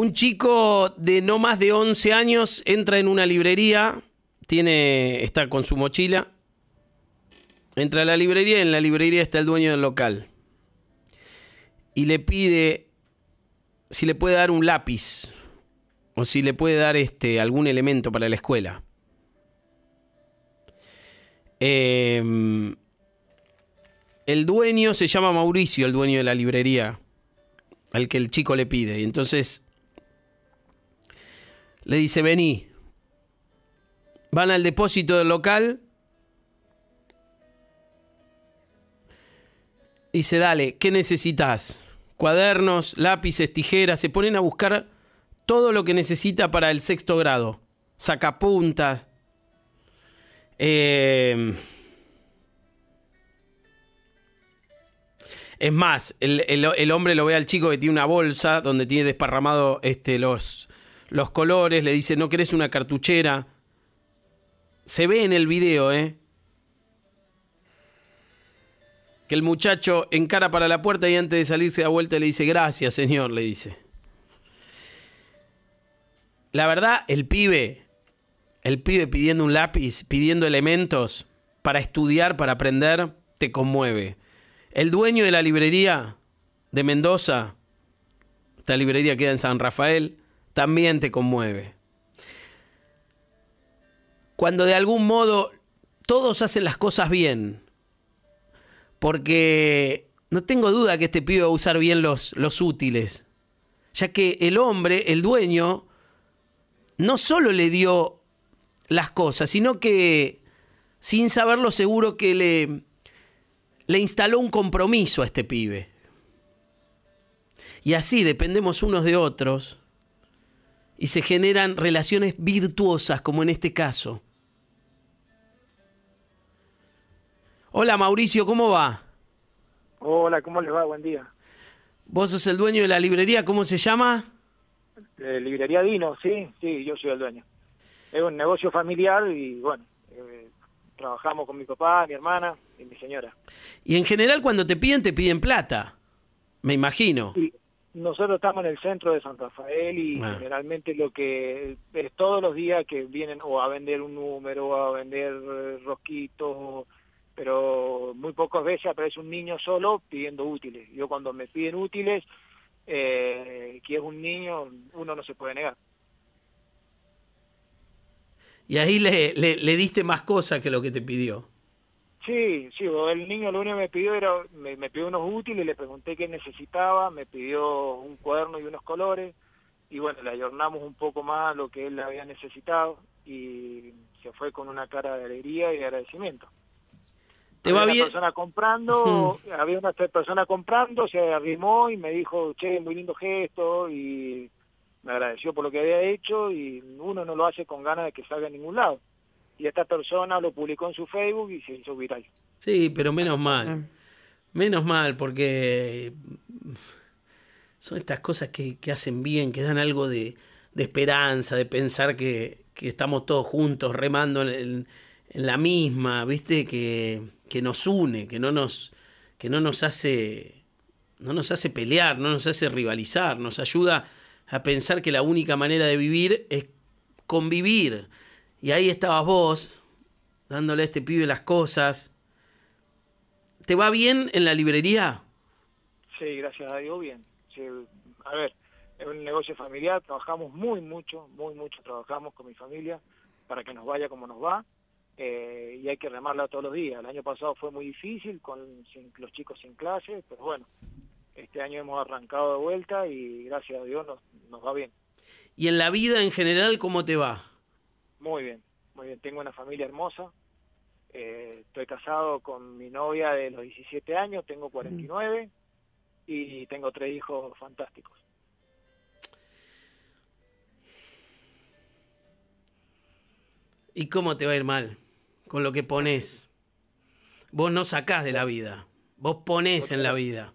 Un chico de no más de 11 años entra en una librería, tiene, está con su mochila, entra a la librería y en la librería está el dueño del local. Y le pide si le puede dar un lápiz o si le puede dar este, algún elemento para la escuela. Em, el dueño se llama Mauricio, el dueño de la librería, al que el chico le pide. Y entonces le dice, vení. Van al depósito del local. y Dice, dale, ¿qué necesitas? Cuadernos, lápices, tijeras. Se ponen a buscar todo lo que necesita para el sexto grado. Sacapuntas. Em, es más, el, hombre lo ve al chico que tiene una bolsa donde tiene desparramado este, los, los colores, le dice, no querés una cartuchera. Se ve en el video, ¿eh? Que el muchacho encara para la puerta y antes de salirse da vuelta le dice, gracias, señor, le dice. La verdad, el pibe, el pibe pidiendo un lápiz, pidiendo elementos para estudiar, para aprender, te conmueve. El dueño de la librería de Mendoza, esta librería queda en San Rafael, también te conmueve. Cuando de algún modo todos hacen las cosas bien, porque no tengo duda que este pibe va a usar bien los, útiles, ya que el hombre, el dueño, no solo le dio las cosas, sino que sin saberlo seguro que le, le instaló un compromiso a este pibe. Y así dependemos unos de otros y se generan relaciones virtuosas, como en este caso. Hola Mauricio, ¿cómo va? Hola, ¿cómo les va? Buen día. Vos sos el dueño de la librería, ¿cómo se llama? librería Dino, sí, sí, yo soy el dueño. Es un negocio familiar y bueno, eh, trabajamos con mi papá, mi hermana y mi señora. Y en general cuando te piden, te piden plata, me imagino. Nosotros estamos en el centro de San Rafael y ah. generalmente lo que es todos los días que vienen o a vender un número o a vender eh, rosquitos, pero muy pocas veces aparece un niño solo pidiendo útiles. Yo cuando me piden útiles, eh, que es un niño, uno no se puede negar. Y ahí le, le diste más cosas que lo que te pidió. Sí, sí, el niño lo único que me pidió era, me, pidió unos útiles, le pregunté qué necesitaba, me pidió un cuaderno y unos colores, y bueno, le ayornamos un poco más lo que él había necesitado, y se fue con una cara de alegría y de agradecimiento. ¿Te persona comprando, había una persona comprando, se arrimó y me dijo, che, muy lindo gesto, y me agradeció por lo que había hecho, y uno no lo hace con ganas de que salga a ningún lado y esta persona lo publicó en su Facebook y se hizo viral. Sí, pero menos mal. Ah. Menos mal, porque mm, son estas cosas que, hacen bien, que dan algo de, esperanza, de pensar que, estamos todos juntos remando en, en la misma, ¿viste? Que, que, nos une, que no nos, que no nos hace. No nos hace pelear, no nos hace rivalizar, nos ayuda a pensar que la única manera de vivir es convivir y ahí estabas vos, dándole a este pibe las cosas. ¿Te va bien en la librería? Sí, gracias a Dios, bien. a ver, es un negocio familiar, trabajamos muy mucho, muy mucho trabajamos con mi familia para que nos vaya como nos va. Eh, y hay que remarla todos los días. El año pasado fue muy difícil con los chicos sin clase, pero bueno, este año hemos arrancado de vuelta y gracias a Dios nos, nos va bien. ¿Y en la vida en general cómo te va? Muy bien, muy bien. Tengo una familia hermosa. Eh, estoy casado con mi novia de los 17 años, tengo 49 y tengo tres hijos fantásticos. ¿Y cómo te va a ir mal con lo que pones? Vos no sacás de la vida, vos pones en la vida.